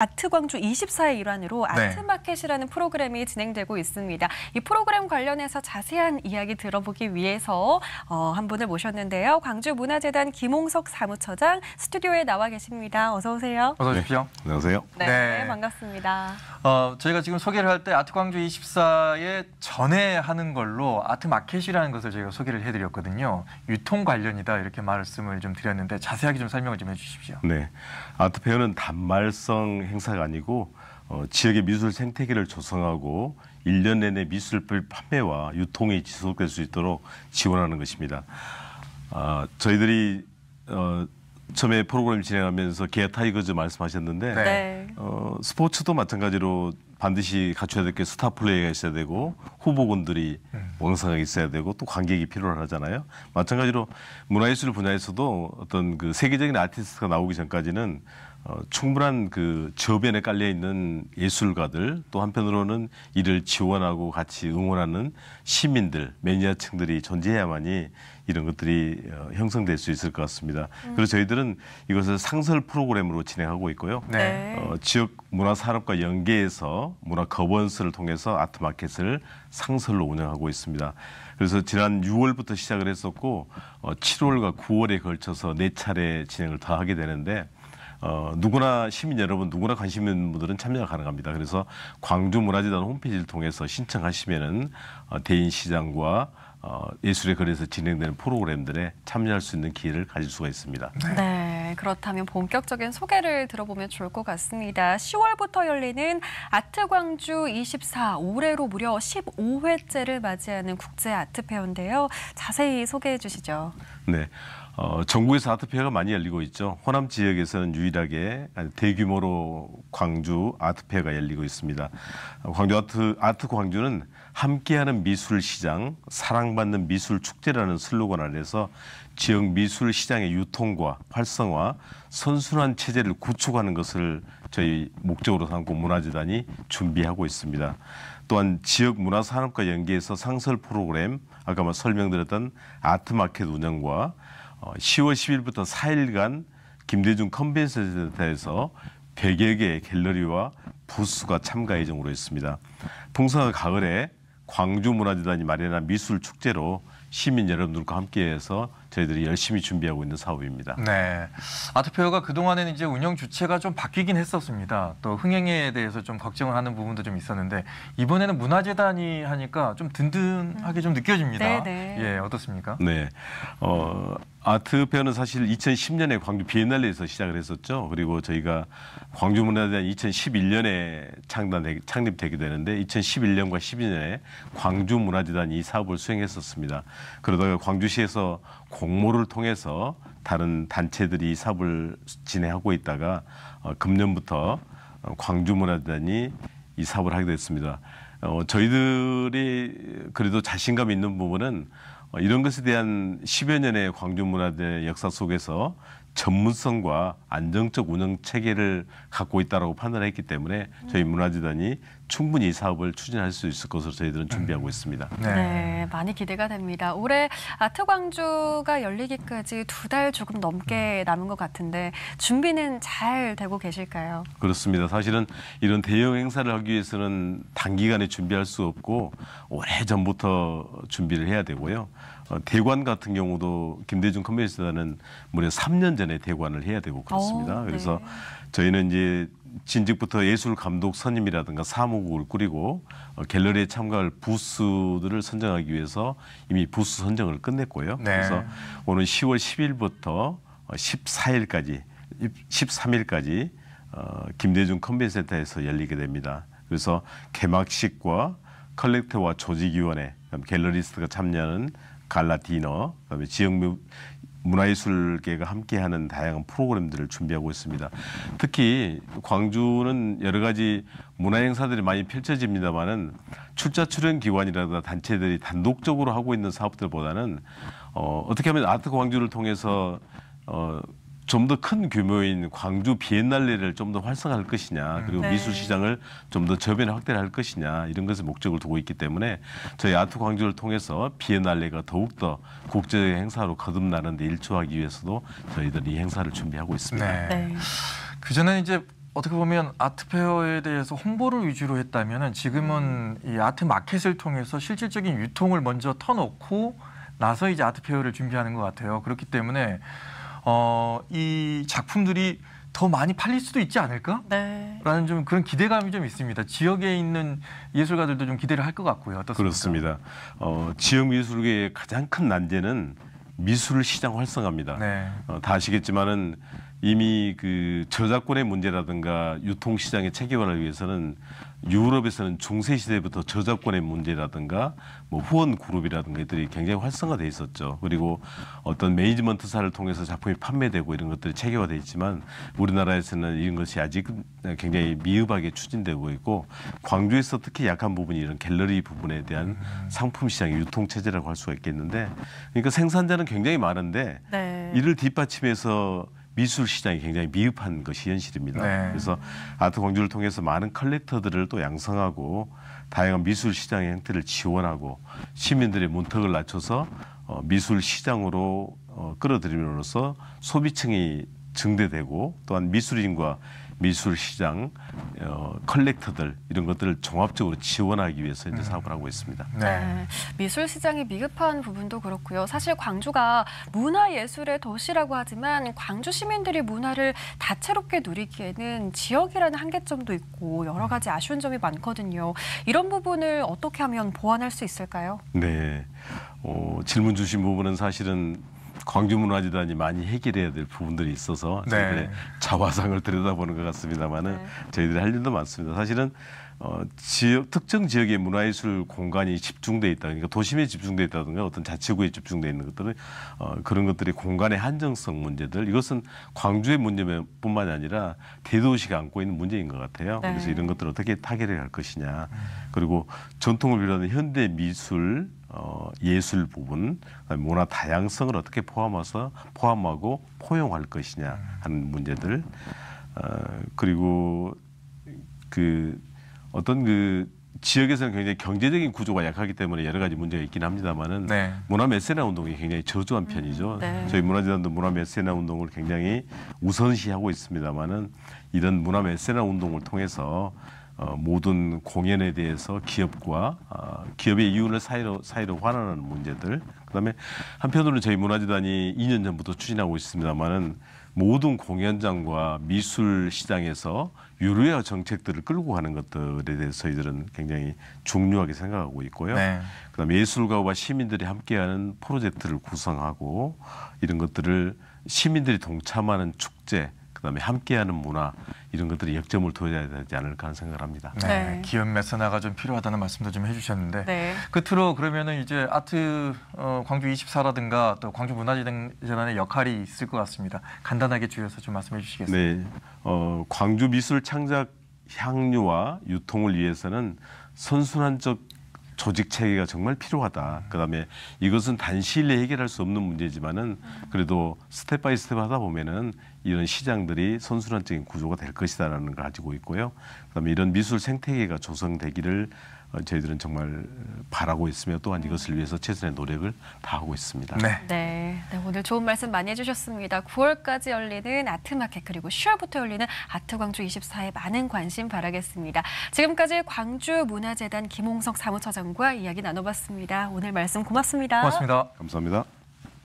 아트광주 24의 일환으로 네. 아트마켓이라는 네. 프로그램이 진행되고 있습니다. 이 프로그램 관련해서 자세한 이야기 들어보기 위해서 어, 한 분을 모셨는데요. 광주문화재단 김홍석 사무처장 스튜디오에 나와 계십니다. 어서 오세요. 어서 오십시오. 네. 안녕하세요. 네, 네. 반갑습니다. 어, 저희가 지금 소개를 할 때 아트광주 24에 전에 하는 걸로 아트마켓이라는 것을 저희가 소개를 해드렸거든요. 유통 관련이다 이렇게 말씀을 좀 드렸는데 자세하게 좀 설명을 좀 해주십시오. 네, 아트페어는 단말성 행사가 아니고 어, 지역의 미술 생태계를 조성하고 1년 내내 미술별 판매와 유통이 지속될 수 있도록 지원하는 것입니다. 아, 저희들이 어, 처음에 프로그램 진행하면서 개 타이거즈 말씀하셨는데 네. 네. 어, 스포츠도 마찬가지로 반드시 갖춰야 될 게 스타 플레이가 있어야 되고 후보군들이 음. 왕성하게 있어야 되고 또 관객이 필요 하잖아요. 마찬가지로 문화예술 분야에서도 어떤 그 세계적인 아티스트가 나오기 전까지는 어, 충분한 그 저변에 깔려 있는 예술가들 또 한편으로는 이를 지원하고 같이 응원하는 시민들 매니아층들이 존재해야만이 이런 것들이 어, 형성될 수 있을 것 같습니다. 음. 그래서 저희들은 이것을 상설 프로그램으로 진행하고 있고요. 네. 어, 지역 문화 산업과 연계해서 문화 거번스를 통해서 아트 마켓을 상설로 운영하고 있습니다. 그래서 지난 6월부터 시작을 했었고 어, 7월과 9월에 걸쳐서 네 차례 진행을 더 하게 되는데 어, 누구나 시민 여러분 누구나 관심 있는 분들은 참여가 가능합니다. 그래서 광주문화재단 홈페이지를 통해서 신청하시면은 어, 대인시장과 어, 예술의 거리에서 진행되는 프로그램들에 참여할 수 있는 기회를 가질 수가 있습니다. 네. 네, 그렇다면 본격적인 소개를 들어보면 좋을 것 같습니다. 10월부터 열리는 아트광주 24 올해로 무려 15회째를 맞이하는 국제 아트페어인데요. 자세히 소개해 주시죠. 네. 어, 전국에서 아트페어가 많이 열리고 있죠. 호남 지역에서는 유일하게 대규모로 광주 아트페어가 열리고 있습니다. 광주 아트, 아트 광주는 함께하는 미술 시장, 사랑받는 미술 축제라는 슬로건 안에서 지역 미술 시장의 유통과 활성화, 선순환 체제를 구축하는 것을 저희 목적으로 삼고 문화재단이 준비하고 있습니다. 또한 지역 문화 산업과 연계해서 상설 프로그램, 아까 말 뭐 설명드렸던 아트마켓 운영과 10월 어, 10일부터 4일간 김대중 컨벤션 센터에서 100여 개의 갤러리와 부스가 참가 예정으로 있습니다. 풍성한 가을에 광주문화재단이 마련한 미술축제로 시민 여러분들과 함께해서 저희들이 열심히 준비하고 있는 사업입니다. 네. 아트페어가 그동안에는 이제 운영 주체가 좀 바뀌긴 했었습니다. 또 흥행에 대해서 좀 걱정을 하는 부분도 좀 있었는데 이번에는 문화재단이 하니까 좀 든든하게 좀 느껴집니다. 네, 네. 예, 어떻습니까? 네. 어, 아트페어는 사실 2010년에 광주 비엔날레에서 시작을 했었죠. 그리고 저희가 광주문화재단 2011년에 창단 창립되게 되는데 2011년과 12년에 광주문화재단이 사업을 수행했었습니다. 그러다가 광주시에서 공모를 통해서 다른 단체들이 사업을 진행하고 있다가 어, 금년부터 어, 광주문화재단이 이 사업을 하게 됐습니다. 어, 저희들이 그래도 자신감 있는 부분은 어, 이런 것에 대한 10여 년의 광주문화재 역사 속에서 전문성과 안정적 운영 체계를 갖고 있다고 판단했기 때문에 저희 문화재단이 충분히 사업을 추진할 수 있을 것으로 저희들은 준비하고 음. 있습니다. 네. 네 많이 기대가 됩니다. 올해 아트 광주가 열리기까지 두 달 조금 넘게 음. 남은 것 같은데 준비는 잘 되고 계실까요? 그렇습니다. 사실은 이런 대형 행사를 하기 위해서는 단기간에 준비할 수 없고 오래 전부터 준비를 해야 되고요. 어, 대관 같은 경우도 김대중 컨벤션단은 무려 3년 전에 대관을 해야 되고 그렇습니다. 오, 어, 네. 그래서 저희는 이제 진즉부터 예술 감독 선임이라든가 사무국을 꾸리고 어, 갤러리에 참가할 부스들을 선정하기 위해서 이미 부스 선정을 끝냈고요. 네. 그래서 오는 10월 10일부터 14일까지 13일까지 어, 김대중 컨벤센터에서 열리게 됩니다. 그래서 개막식과 컬렉터와 조직위원회, 갤러리스트가 참여하는 갈라디너, 그다음에 지역 문화예술계가 함께하는 다양한 프로그램들을 준비하고 있습니다. 특히 광주는 여러 가지 문화 행사들이 많이 펼쳐집니다만은 출자 출연 기관이라든가 단체들이 단독적으로 하고 있는 사업들보다는 어, 어떻게 하면 아트 광주를 통해서 어, 좀더큰 규모인 광주 비엔날레를 좀 더 활성화할 것이냐 음. 그리고 네. 미술 시장을 좀 더 저변에 확대할 를 것이냐 이런 것을 목적을 두고 있기 때문에 저희 아트 광주를 통해서 비엔날레가 더욱더 국제 행사로 거듭나는 데 일조하기 위해서도 저희들이 이 행사를 준비하고 있습니다. 네. 네. 그전에 이제 어떻게 보면 아트페어에 대해서 홍보를 위주로 했다면 지금은 이 아트 마켓을 통해서 실질적인 유통을 먼저 터놓고 나서 이제 아트페어를 준비하는 것 같아요. 그렇기 때문에 어, 이 작품들이 더 많이 팔릴 수도 있지 않을까? 네. 라는 좀 그런 기대감이 좀 있습니다. 지역에 있는 예술가들도 좀 기대를 할 것 같고요. 어떻습니까? 그렇습니다. 어, 지역 미술계의 가장 큰 난제는 미술 시장 활성화입니다. 네. 어, 다 아시겠지만은 이미 그 저작권의 문제라든가 유통시장의 체계화를 위해서는 유럽에서는 중세 시대부터 저작권의 문제라든가 뭐 후원 그룹이라든가 이들이 굉장히 활성화돼 있었죠. 그리고 어떤 매니지먼트사를 통해서 작품이 판매되고 이런 것들이 체계화돼 있지만 우리나라에서는 이런 것이 아직 굉장히 미흡하게 추진되고 있고 광주에서 특히 약한 부분이 이런 갤러리 부분에 대한 상품 시장의 유통 체제라고 할 수가 있겠는데 그러니까 생산자는 굉장히 많은데 네. 이를 뒷받침해서 미술 시장이 굉장히 미흡한 것이 현실입니다. 네. 그래서 아트 공주를 통해서 많은 컬렉터들을 또 양성하고 다양한 미술 시장의 형태를 지원하고 시민들의 문턱을 낮춰서 어, 미술 시장으로 어, 끌어들임으로써 소비층이 증대되고 또한 미술인과 미술 시장 어, 컬렉터들 이런 것들을 종합적으로 지원하기 위해서 이제 음. 사업을 하고 있습니다. 네. 네. 미술 시장이 미흡한 부분도 그렇고요. 사실 광주가 문화 예술의 도시라고 하지만 광주 시민들이 문화를 다채롭게 누리기에는 지역이라는 한계점도 있고 여러 음. 가지 아쉬운 점이 많거든요. 이런 부분을 어떻게 하면 보완할 수 있을까요? 네. 어, 질문 주신 부분은 사실은 광주문화재단이 많이 해결해야 될 부분들이 있어서 네. 저희들의 자화상을 들여다보는 것 같습니다만은 네. 저희들이 할 일도 많습니다. 사실은 어, 지역 특정 지역의 문화예술 공간이 집중돼 있다. 그러니까 도심에 집중돼 있다든가 어떤 자치구에 집중돼 있는 것들은 어, 그런 것들이 공간의 한정성 문제들 이것은 광주의 문제뿐만이 아니라 대도시가 안고 있는 문제인 것 같아요. 네. 그래서 이런 것들을 어떻게 타개를 할 것이냐 음. 그리고 전통을 비롯한 현대 미술 어, 예술 부분, 문화 다양성을 어떻게 포함해서 포함하고 포용할 것이냐 하는 문제들, 어, 그리고 그 어떤 그 지역에서는 굉장히 경제적인 구조가 약하기 때문에 여러 가지 문제가 있긴 합니다만은 네. 문화 메세나 운동이 굉장히 저조한 음, 편이죠. 네. 저희 문화재단도 문화 메세나 운동을 굉장히 우선시하고 있습니다만은 이런 문화 메세나 운동을 통해서 어, 모든 공연에 대해서 기업과 어, 기업의 이윤을 사회로, 사회로 환원하는 문제들 그다음에 한편으로는 저희 문화재단이 2년 전부터 추진하고 있습니다만은 모든 공연장과 미술 시장에서 유료화 정책들을 끌고 가는 것들에 대해서 저희들은 굉장히 중요하게 생각하고 있고요. 네. 그다음에 예술가와 시민들이 함께하는 프로젝트를 구성하고 이런 것들을 시민들이 동참하는 축제 그다음에 함께하는 문화 이런 것들이 역점을 둬야 되지 않을까 하는 생각을 합니다. 네, 네. 기업 메서나가 좀 필요하다는 말씀도 좀 해주셨는데 네. 끝으로 그러면 이제 아트 어, 광주 24라든가 또 광주 문화재단의 역할이 있을 것 같습니다. 간단하게 줄여서 좀 말씀해 주시겠습니까? 네, 어, 광주 미술 창작 향유와 유통을 위해서는 선순환적 조직 체계가 정말 필요하다. 그다음에 이것은 단시일 내 해결할 수 없는 문제지만은 그래도 스텝 바이 스텝 하다 보면은 이런 시장들이 선순환적인 구조가 될 것이다라는 걸 가지고 있고요. 그다음에 이런 미술 생태계가 조성되기를 어, 저희들은 정말 바라고 있으며 또한 이것을 위해서 최선의 노력을 다하고 있습니다. 네. 네. 네. 오늘 좋은 말씀 많이 해주셨습니다. 9월까지 열리는 아트마켓 그리고 10월부터 열리는 아트광주 24에 많은 관심 바라겠습니다. 지금까지 광주문화재단 김홍석 사무처장과 이야기 나눠봤습니다. 오늘 말씀 고맙습니다. 고맙습니다. 감사합니다.